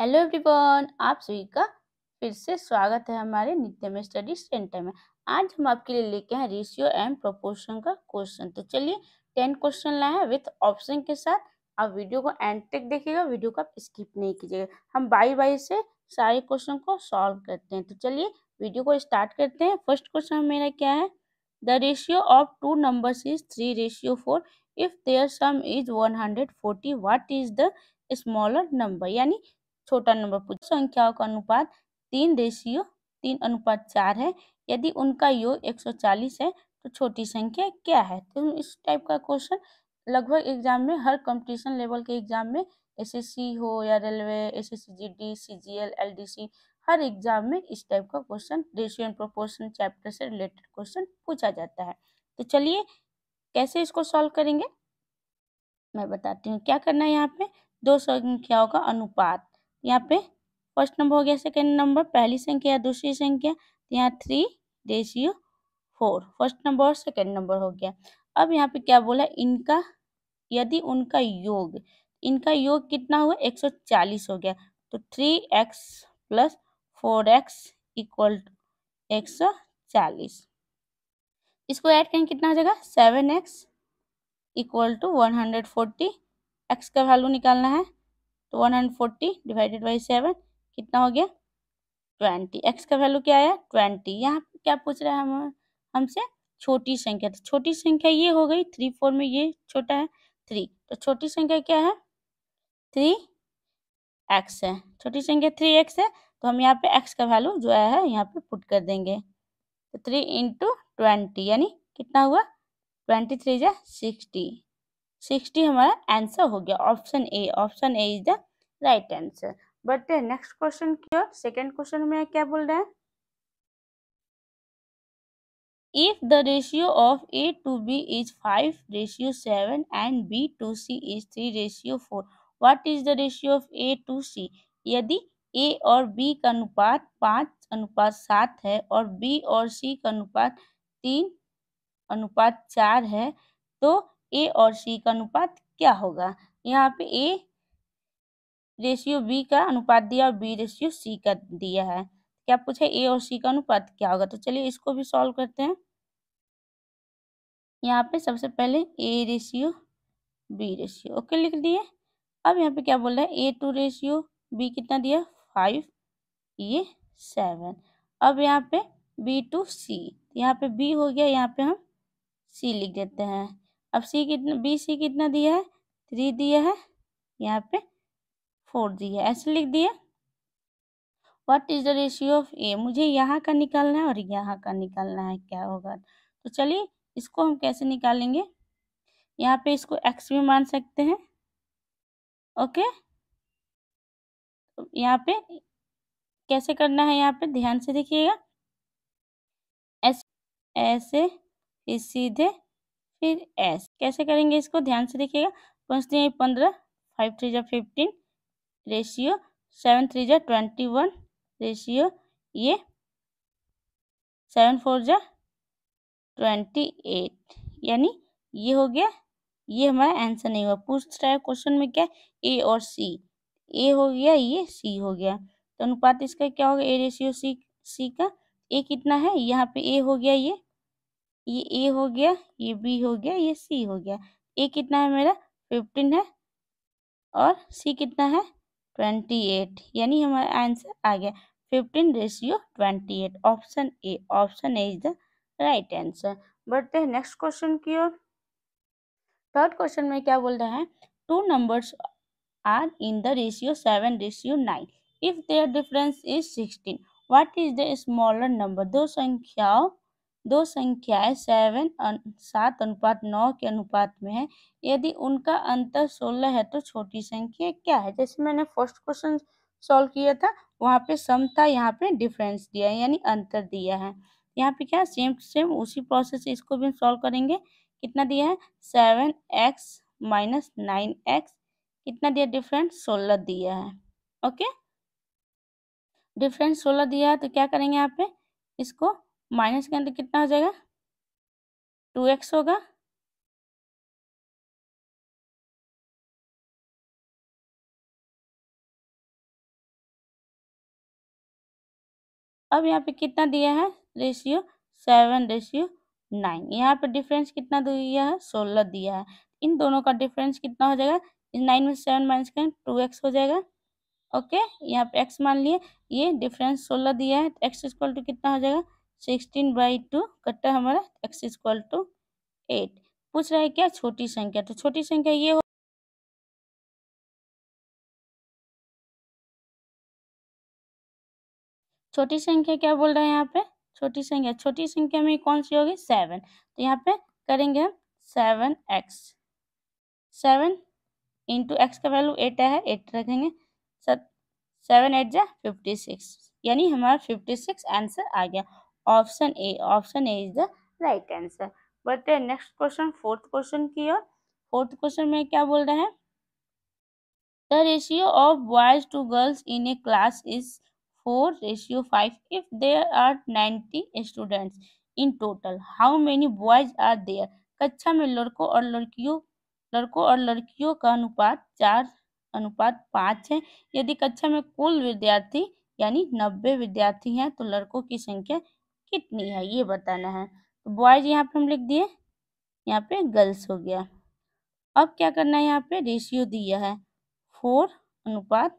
hello everyone आप सभी का फिर से स्वागत है हमारे में स्टडी सेंटर में आज हम आपके लिए लेके हैं रेशियो एंड प्रोपोर्शन का क्वेश्चन तो चलिए टेन क्वेश्चन लाए हैं विथ ऑप्शन के साथ आप वीडियो को एंड तक देखिएगा वीडियो को आप स्किप नहीं कीजिएगा हम बाई बाई से सारे क्वेश्चन को सॉल्व करते हैं तो चलिए वीडियो को स्टार्ट करते हैं फर्स्ट क्वेश्चन मेरा क्या है the ratio of two number is three ratio four if their sum is one hundred forty what is the smaller number यानी छोटा नंबर पूछा संख्याओं का अनुपात तीन देशियों तीन अनुपात चार है यदि उनका योग एक सौ चालीस है तो छोटी संख्या क्या है तो इस टाइप का क्वेश्चन लगभग एग्जाम में हर कंपटीशन लेवल के एग्जाम में एसएससी हो या railway S S C LDC हर एग्जाम में इस टाइप का question ratio and proportion chapter से रिलेटेड क्वेश्चन पूछा जाता है तो चलिए कैसे इसको सॉल्व करेंगे मैं बताती हूँ क्या करना है यहाँ पे दो संख्याओं का अनुपात यहाँ पे फर्स्ट नंबर हो गया सेकेंड नंबर पहली संख्या या दूसरी संख्या तो यहाँ three ratio four first number और सेकेंड नंबर हो गया अब यहाँ पे क्या बोला इनका यदि उनका योग इनका योग कितना हुआ एक सौ चालीस हो गया तो three x plus four x equal एक सौ चालीस इसको ऐड करें कितना हो जाएगा seven x equal to one hundred forty x का वैल्यू निकालना है तो one hundred forty divided by seven कितना हो गया ट्वेंटी एक्स का वैल्यू क्या आया ट्वेंटी यहाँ पे क्या पूछ रहा है हम हमसे छोटी संख्या तो छोटी संख्या ये हो गई थ्री फोर में ये छोटा है थ्री तो छोटी संख्या क्या है थ्री एक्स है छोटी संख्या थ्री एक्स है तो हम यहाँ पे एक्स का वैल्यू जो आया है यहाँ पे पुट कर देंगे तो थ्री इंटू ट्वेंटी यानी कितना हुआ ट्वेंटी थ्री जै सिक्सटी सिक्सटी हमारा आंसर हो गया option A option A is the right answer but next question क्या सेकेंड क्वेश्चन में क्या बोल रहे हैं if the ratio of A to B is five ratio seven and B to C is three ratio four what is the ratio of A to C यदि A और B का अनुपात पाँच अनुपात सात है और बी और सी का अनुपात तीन अनुपात चार है तो ए और सी का अनुपात क्या होगा यहाँ पे ए रेशियो बी का अनुपात दिया और बी रेशियो सी का दिया है क्या पूछे ए और सी का अनुपात क्या होगा तो चलिए इसको भी सॉल्व करते हैं यहाँ पे सबसे पहले A ratio B ratio okay लिख दिए अब यहाँ पे क्या बोल रहा है ए टू रेशियो बी कितना दिया फाइव ये सेवन अब यहाँ पे बी टू सी यहाँ पे बी हो गया यहाँ पे हम सी लिख देते हैं अब सी कितना बी सी कितना दिया है थ्री दिया है यहाँ पे फोर दिया है ऐसे लिख दिया what is the ratio of A मुझे यहाँ का निकालना है और यहाँ का निकालना है क्या होगा तो चलिए इसको हम कैसे निकालेंगे यहाँ पे इसको एक्स भी मान सकते हैं ओके यहाँ पे कैसे करना है यहाँ पे ध्यान से देखिएगा ऐसे ऐसे सीधे फिर एस कैसे करेंगे इसको ध्यान से देखिएगा पाँच तीन पंद्रह फाइव थ्री जो फिफ्टीन रेशियो सेवन थ्री जो ट्वेंटी वन रेशियो ये सेवन फोर जो ट्वेंटी एट यानी ये हो गया ये हमारा आंसर नहीं हुआ पूछ रहा है क्वेश्चन में क्या ए और सी ए हो गया ये सी हो गया तो अनुपात इसका क्या होगा ए रेशियो सी सी का ए कितना है यहाँ पे ए हो गया ये ये ए हो गया ये बी हो गया ये सी हो गया ए कितना है मेरा फिफ्टीन है और सी कितना है ट्वेंटी एट यानी हमारा आंसर आ गया fifteen ratio twenty eight option A option A is the right answer बढ़ते हैं नेक्स्ट क्वेश्चन की ओर थर्ड क्वेश्चन में क्या बोल रहा है two numbers are in the ratio seven ratio nine if their difference is sixteen what is the smaller number दो संख्याओं दो संख्याएं सेवन सात अनुपात नौ के अनुपात में है यदि उनका अंतर सोलह है तो छोटी संख्या क्या है जैसे मैंने फर्स्ट क्वेश्चन सॉल्व किया था वहाँ पे सम था यहाँ पे डिफरेंस दिया है यानी अंतर दिया है यहाँ पे क्या सेम सेम उसी प्रोसेस से इसको भी हम सॉल्व करेंगे कितना दिया है seven x minus nine x कितना दिया डिफरेंस सोलह दिया है ओके डिफरेंस सोलह दिया है तो क्या करेंगे यहाँ पे इसको माइनस के अंदर कितना हो जाएगा टू एक्स होगा अब यहाँ पे कितना दिया है रेशियो सेवन रेशियो नाइन यहाँ पे डिफरेंस कितना दिया है सोलह दिया है इन दोनों का डिफरेंस कितना हो जाएगा नाइन में सेवन माइनस करें टू एक्स हो जाएगा ओके यहाँ पे एक्स मान लिए ये डिफरेंस सोलह दिया है एक्स स्क्वल टू कितना हो जाएगा सिक्सटीन बाई टू कट्टा हमारा एक्स इक्वल टू एट पूछ रहा है क्या छोटी संख्या तो छोटी संख्या ये हो छोटी संख्या क्या बोल रहा है यहाँ पे छोटी संख्या छोटी संख्या में कौन सी होगी सेवन तो यहाँ पे करेंगे हम seven x seven into x का वैल्यू एट है एट रखेंगे सेवन एट जा फिफ्टी सिक्स यानी हमारा फिफ्टी सिक्स आंसर आ गया option A option A is the right answer बढ़ते हैं नेक्स्ट क्वेश्चन फोर्थ क्वेश्चन की ओर फोर्थ क्वेश्चन में क्या बोल रहे हैं the ratio of boys to girls in a class is four ratio five if there are ninety students in total how many boys are there कक्षा में लड़कों और लड़कियों लड़कों और लड़कियों का अनुपात चार अनुपात पाँच है यदि कक्षा में कुल विद्यार्थी यानी नब्बे विद्यार्थी हैं तो लड़कों की संख्या कितनी है ये बताना है तो बॉयज यहाँ पे हम लिख दिए यहाँ पे गर्ल्स हो गया अब क्या करना है यहाँ पे रेशियो दिया है फोर अनुपात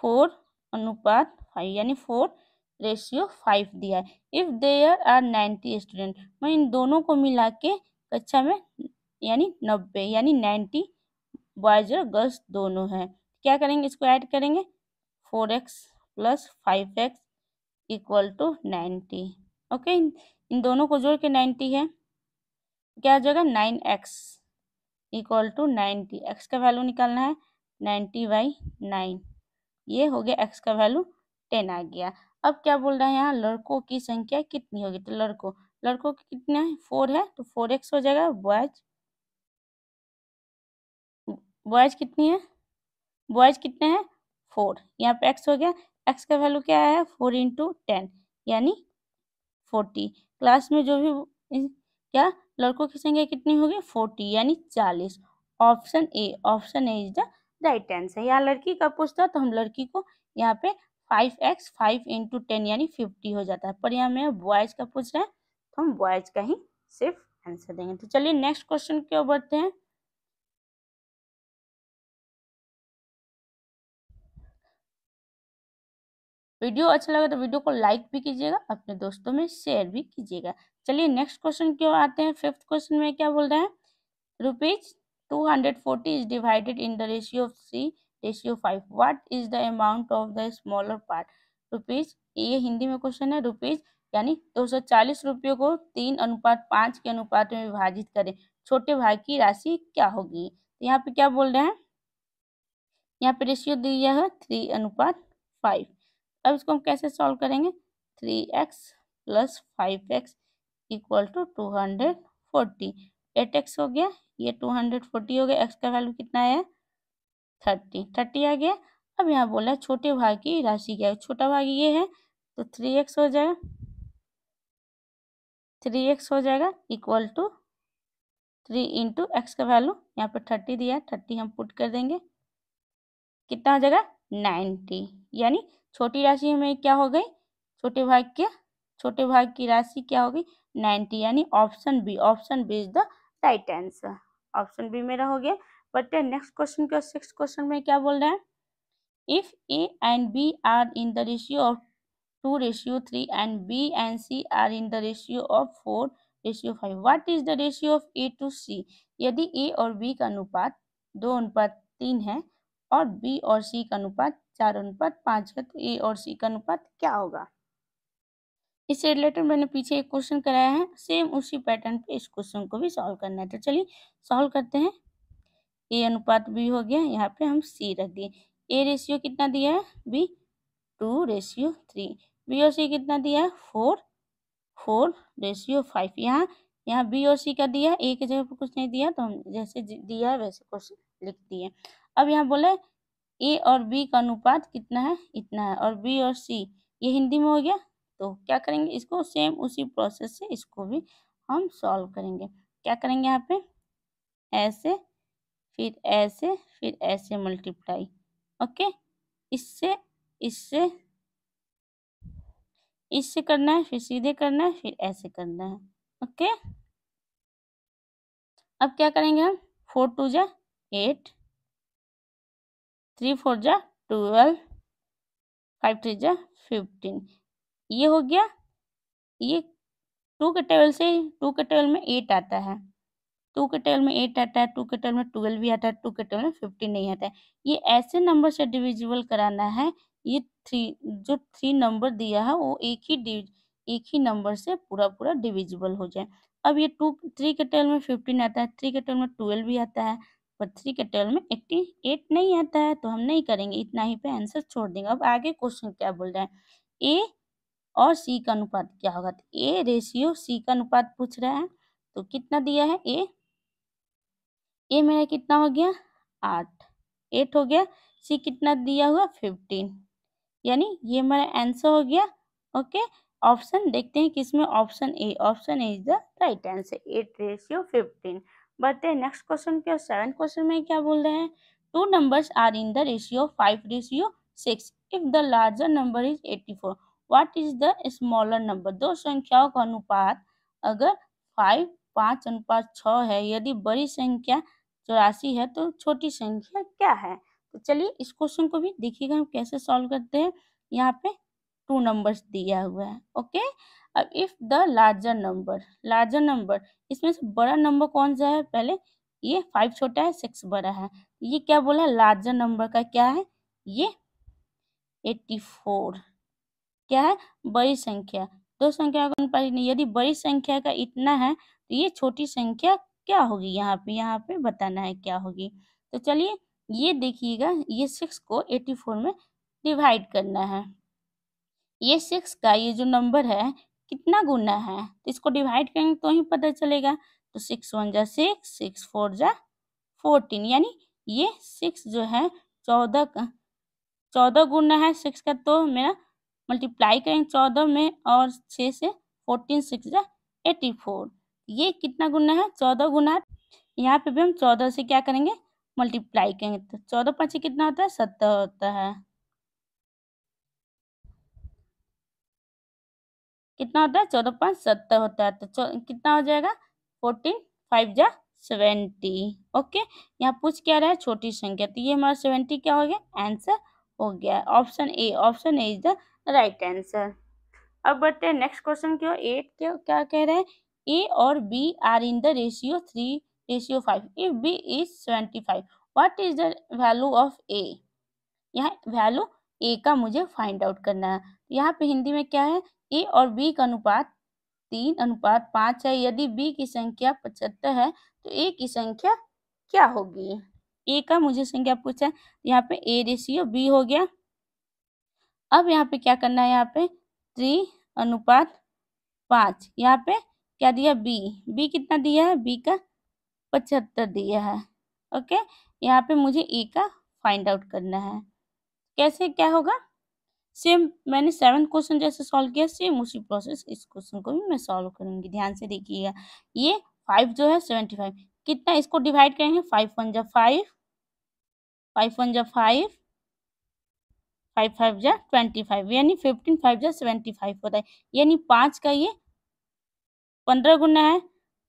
फोर अनुपात फाइव यानी फोर रेशियो फाइव दिया है if there are ninety student मैं इन दोनों को मिला के कक्षा में यानी नब्बे यानी नाइन्टी बॉयज और गर्ल्स दोनों हैं क्या करेंगे इसको ऐड करेंगे four x plus five x equal to ninety okay इन दोनों को जोड़ के नाइन्टी है क्या आ जाएगा nine x equal to ninety x का वैल्यू निकालना है नाइन्टी बाई नाइन ये हो गया एक्स का वैल्यू टेन आ गया अब क्या बोल रहे हैं यहाँ लड़कों की संख्या कितनी होगी तो लड़कों लड़कों की कितने है फोर है तो फोर एक्स हो जाएगा बॉयज बॉयज कितनी है बॉयज कितने हैं फोर यहाँ पे एक्स हो गया एक्स का वैल्यू क्या है फोर इंटू टेन यानी फोर्टी क्लास में जो भी क्या लड़कों की संख्या कितनी होगी फोर्टी यानी चालीस option A option A is the right answer यहाँ लड़की का पूछता तो हम लड़की को यहाँ पे five x five into ten यानी फिफ्टी हो जाता है पर यहाँ में बॉयज का पूछ रहे हैं तो हम बॉयज का ही सिर्फ आंसर देंगे तो चलिए नेक्स्ट क्वेश्चन की ओर बढ़ते हैं वीडियो अच्छा लगा तो वीडियो को लाइक भी कीजिएगा अपने दोस्तों में शेयर भी कीजिएगा चलिए नेक्स्ट क्वेश्चन क्यों आते हैं फिफ्थ क्वेश्चन में क्या बोल रहे हैं rupees two hundred forty is divided in the ratio of C ratio five what is the amount of the smaller part rupees ये हिंदी में क्वेश्चन है रुपीज यानी दो सौ चालीस रुपये को तीन अनुपात पाँच के अनुपात में विभाजित करें छोटे भाग की राशि क्या होगी तो यहाँ पे क्या बोल रहे हैं यहाँ पे रेशियो दिया है थ्री अनुपात फाइव अब इसको हम कैसे सॉल्व करेंगे three x plus five x equal to two hundred forty eight x हो गया ये टू हंड्रेड फोर्टी हो गया एक्स का वैल्यू कितना है थर्टी थर्टी आ गया अब यहाँ बोला है छोटे भाग की राशि क्या है छोटा भाग ये है तो थ्री एक्स हो जाएगा थ्री एक्स हो जाएगा equal to three into x का वैल्यू यहाँ पर थर्टी दिया है थर्टी हम पुट कर देंगे कितना हो जाएगा नाइन्टी यानी छोटी राशि में क्या हो गई छोटे भाग के छोटे भाग की राशि क्या होगी नाइन्टी यानी option B option B is the right answer option B मेरा हो गया बट नेक्स्ट क्वेश्चन के सिक्स क्वेश्चन में क्या बोल रहे हैं if A and B are in the ratio of two ratio three and B and C are in the ratio of four ratio five what is the ratio of A to C यदि A और B का अनुपात दो अनुपात तीन है और B और सी का अनुपात चार अनुपात पाँच का तो ए और सी का अनुपात क्या होगा इससे रिलेटेड मैंने पीछे एक क्वेश्चन कराया है सेम उसी पैटर्न पे इस क्वेश्चन को भी सॉल्व करना है तो चलिए सॉल्व करते हैं ए अनुपात बी हो गया यहाँ पे हम सी रख दिए ए रेशियो कितना दिया है B to ratio three B और सी कितना दिया है फोर फोर रेशियो फाइव यहाँ यहाँ बी और सी का दिया है ए की जगह पर कुछ नहीं दिया तो हम जैसे दिया है वैसे क्वेश्चन लिख दिए अब यहाँ बोले ए और बी का अनुपात कितना है इतना है और बी और सी ये हिंदी में हो गया तो क्या करेंगे इसको सेम उसी प्रोसेस से इसको भी हम सॉल्व करेंगे क्या करेंगे यहाँ पे ऐसे फिर ऐसे फिर ऐसे मल्टीप्लाई ओके इससे इससे इससे करना है फिर सीधे करना है फिर ऐसे करना है ओके अब क्या करेंगे हम फोर टू जै एट थ्री फोर जा ट्वेल्व फाइव थ्री जा फिफ्टीन ये हो गया ये टू के टेबल से टू के टेबल में एट आता है टू के टेबल में एट आता है टू के टेबल में ट्वेल्व भी आता है टू के टेबल में फिफ्टीन नहीं आता है ये ऐसे नंबर से डिविजिबल कराना है ये थ्री जो थ्री नंबर दिया है वो एक ही एक ही नंबर से पूरा पूरा डिविजिबल हो जाए अब ये टू थ्री के टेबल में फिफ्टीन आता है थ्री के टेबल में ट्वेल्व भी आता है पर थ्री के टेबल में एट्टी एट नहीं आता है तो हम नहीं करेंगे इतना ही पे आंसर छोड़ देंगे अब आगे क्वेश्चन क्या बोल रहे हैं ए और सी का अनुपात क्या होगा तो ए रेशियो सी का अनुपात पूछ रहा है तो कितना दिया है ए ए मेरा कितना हो गया आठ एट हो गया सी कितना दिया हुआ फिफ्टीन यानी ये हमारा आंसर हो गया ओके ऑप्शन देखते हैं किसमें option A option A is the right answer eight ratio fifteen बढ़ते हैं नेक्स्ट क्वेश्चन और सेवन क्वेश्चन में क्या बोल रहे हैं two numbers are in the ratio five ratio six if the larger number is eighty four what is the smaller number दो संख्याओं का अनुपात अगर फाइव पाँच अनुपात छ है यदि बड़ी संख्या चौरासी है तो छोटी संख्या क्या है तो चलिए इस क्वेश्चन को भी देखिएगा हम कैसे सॉल्व करते हैं यहाँ पे टू नंबर्स दिया हुआ है ओके अब if the larger number larger number इसमें से बड़ा नंबर कौन सा है पहले ये फाइव छोटा है सिक्स बड़ा है ये क्या बोला है लार्जर नंबर का क्या है ये एट्टी फोर क्या है बड़ी संख्या दो संख्या का अनुपात यदि बड़ी संख्या का इतना है तो ये छोटी संख्या क्या होगी यहाँ पे यहाँ पे बताना है क्या होगी तो चलिए ये देखिएगा ये सिक्स को एट्टी फोर में डिवाइड करना है ये सिक्स का ये जो नंबर है कितना गुना है तो इसको डिवाइड करेंगे तो ही पता चलेगा तो सिक्स वन जा सिक्स सिक्स फोर जा फोर्टीन यानी ये सिक्स जो है चौदह का चौदह गुना है सिक्स का तो मेरा मल्टीप्लाई करेंगे चौदह में और छः से फोर्टीन सिक्स जा एटी फोर ये कितना गुना है चौदह गुना यहाँ पे भी हम चौदह से क्या करेंगे मल्टीप्लाई करेंगे तो चौदह पाँच कितना होता है सत्तर होता है कितना होता है चौदह पाँच सत्तर होता है तो कितना हो जाएगा फोर्टीन फाइव जा सेवेंटी ओके यहाँ पूछ क्या रहा है छोटी संख्या तो ये हमारा सेवेंटी क्या हो गया आंसर हो गया option A option A is the right answer अब बढ़ते हैं नेक्स्ट क्वेश्चन की ओर एट क्या क्या कह रहे हैं ए और B are in the ratio three ratio five if B is seventy five what is the value of A यहाँ वैल्यू ए का मुझे फाइंड आउट करना है तो यहाँ पे हिंदी में क्या है ए और बी का अनुपात तीन अनुपात पाँच है यदि बी की संख्या पचहत्तर है तो ए की संख्या क्या होगी ए का मुझे संख्या पूछा है तो यहाँ पे ए रेशियो बी हो गया अब यहाँ पे क्या करना है यहाँ पे थ्री अनुपात पाँच यहाँ पे क्या दिया बी बी कितना दिया है बी का पचहत्तर दिया है ओके यहाँ पे मुझे ए का फाइंड आउट करना है कैसे क्या होगा सेम मैंने सेवन क्वेश्चन जैसे सॉल्व किया सेम उसी प्रोसेस इस क्वेश्चन को भी मैं सॉल्व करूंगी ध्यान से देखिएगा ये फाइव जो है सेवेंटी फाइव कितना इसको डिवाइड करेंगे फाइव वन जा फाइव फाइव वन जा फाइव फाइव फाइव जा ट्वेंटी फाइव यानी फिफ्टीन फाइव जा सेवेंटी फाइव होता है यानी पाँच का ये पंद्रह गुना है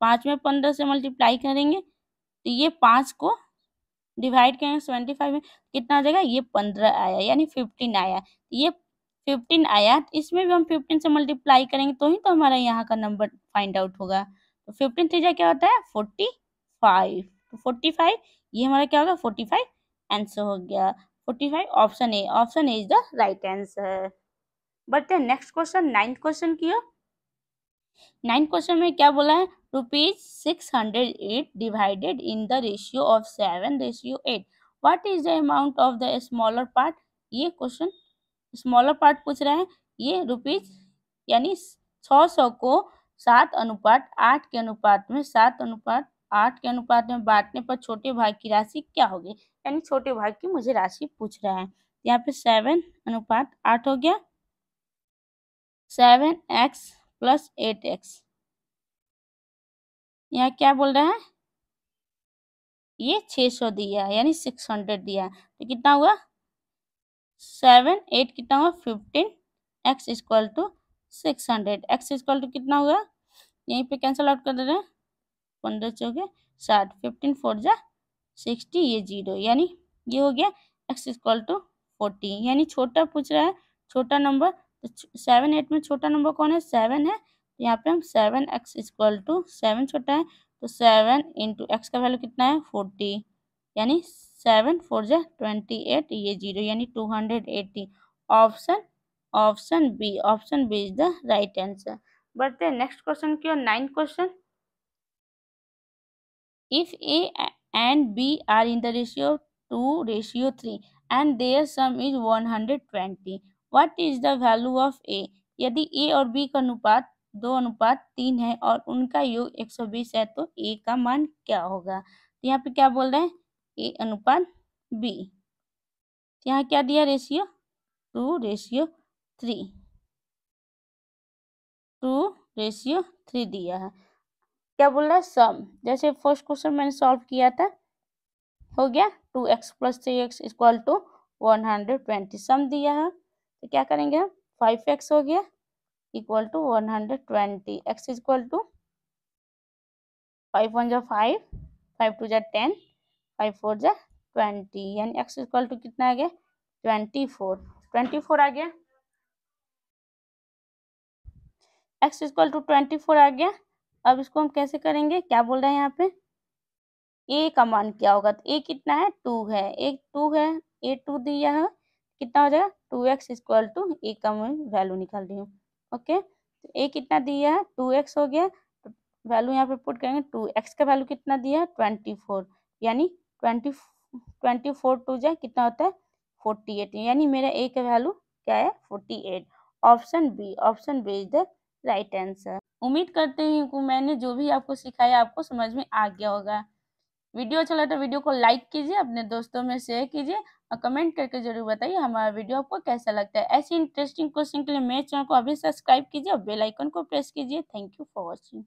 पाँच में पंद्रह से मल्टीप्लाई करेंगे तो ये पाँच को डिवाइड करें सेवेंटी फाइव में कितना आ जाएगा ये पंद्रह आया यानी फिफ्टीन आया ये फिफ्टीन आया तो इसमें भी हम फिफ्टीन से मल्टीप्लाई करेंगे तो ही तो हमारा यहाँ का नंबर फाइंड आउट होगा तो फिफ्टीन थ्रीजा क्या होता है फोर्टी फाइव तो फोर्टी फाइव ये हमारा क्या होगा फोर्टी फाइव आंसर हो गया forty five option A option A is the right answer but next question ninth question की हो नाइन्थ क्वेश्चन में क्या बोला है rupees six hundred eight divided in the ratio of seven ratio eight what is the amount of the smaller part ये question smaller part पूछ रहे हैं ये रुपीज यानी छः सौ को सात अनुपात आठ के अनुपात में सात अनुपात आठ के अनुपात में बांटने पर छोटे भाग की राशि क्या होगी यानी छोटे भाग की मुझे राशि पूछ रहा है यहाँ पे सेवन अनुपात आठ हो गया seven x plus eight x यहाँ क्या बोल रहा है ये छ सौ दिया यानी सिक्स हंड्रेड दिया तो कितना हुआ सेवन एट कितना हुआ fifteen x equal to six hundred x equal to कितना हुआ यहीं पे कैंसिल आउट कर दे रहे हैं पंद्रह चौके साठ फिफ्टीन फोर जा सिक्सटी ये जीरो यानी ये हो गया एक्स इक्वल टू फोर्टी यानी छोटा पूछ रहा है छोटा नंबर तो सेवन एट में छोटा नंबर कौन है सेवन है तो यहाँ पे हम seven x equal to seven छोटा है तो सेवन इंटू एक्स का वैल्यू कितना है फोर्टी यानी सेवन फोर जै ट्वेंटी एट ये जीरो यानी two hundred eighty option option B option B is the right answer बढ़ते हैं नेक्स्ट क्वेश्चन की ओर ninth question if A and B are in the ratio two ratio three and their sum is one hundred twenty what is the value of A यदि A और B का अनुपात दो अनुपात तीन है और उनका योग एक सौ बीस है तो ए का मान क्या होगा तो यहाँ पे क्या बोल रहे हैं ए अनुपात बी तो यहाँ क्या दिया ratio two ratio three two ratio three दिया है क्या बोल रहा है सम जैसे फर्स्ट क्वेश्चन मैंने सॉल्व किया था हो गया two x plus three x equal to one hundred twenty sum दिया है तो क्या करेंगे हम फाइव एक्स हो गया equal to one hundred twenty x equal to five one जो फाइव फाइव टू जो टेन फाइव फोर जो ट्वेंटी यानी एक्स इक्वल टू कितना आ गया ट्वेंटी फोर ट्वेंटी फोर आ गया x equal to twenty four आ गया अब इसको हम कैसे करेंगे क्या बोल रहे हैं यहाँ पे ए का मान क्या होगा तो ए कितना है टू है ए टू है ए टू दिया है कितना हो जाएगा two x equal to A का मैं वैल्यू निकाल रही हूँ ओके तो ए कितना दिया है टू एक्स हो गया तो वैल्यू यहाँ पे पुट करेंगे टू एक्स का वैल्यू कितना दिया है ट्वेंटी फोर यानी ट्वेंटी ट्वेंटी फोर टू जाए कितना होता है फोर्टी एट यानी मेरा ए का वैल्यू क्या है forty eight option B option B is the right answer उम्मीद करते हैं कि मैंने जो भी आपको सिखाया आपको समझ में आ गया होगा वीडियो अच्छा लगा तो वीडियो को लाइक कीजिए अपने दोस्तों में शेयर कीजिए और कमेंट करके जरूर बताइए हमारा वीडियो आपको कैसा लगता है ऐसी इंटरेस्टिंग क्वेश्चन के लिए मेरे चैनल को अभी सब्सक्राइब कीजिए और बेलाइकन को प्रेस कीजिए थैंक यू फॉर वॉचिंग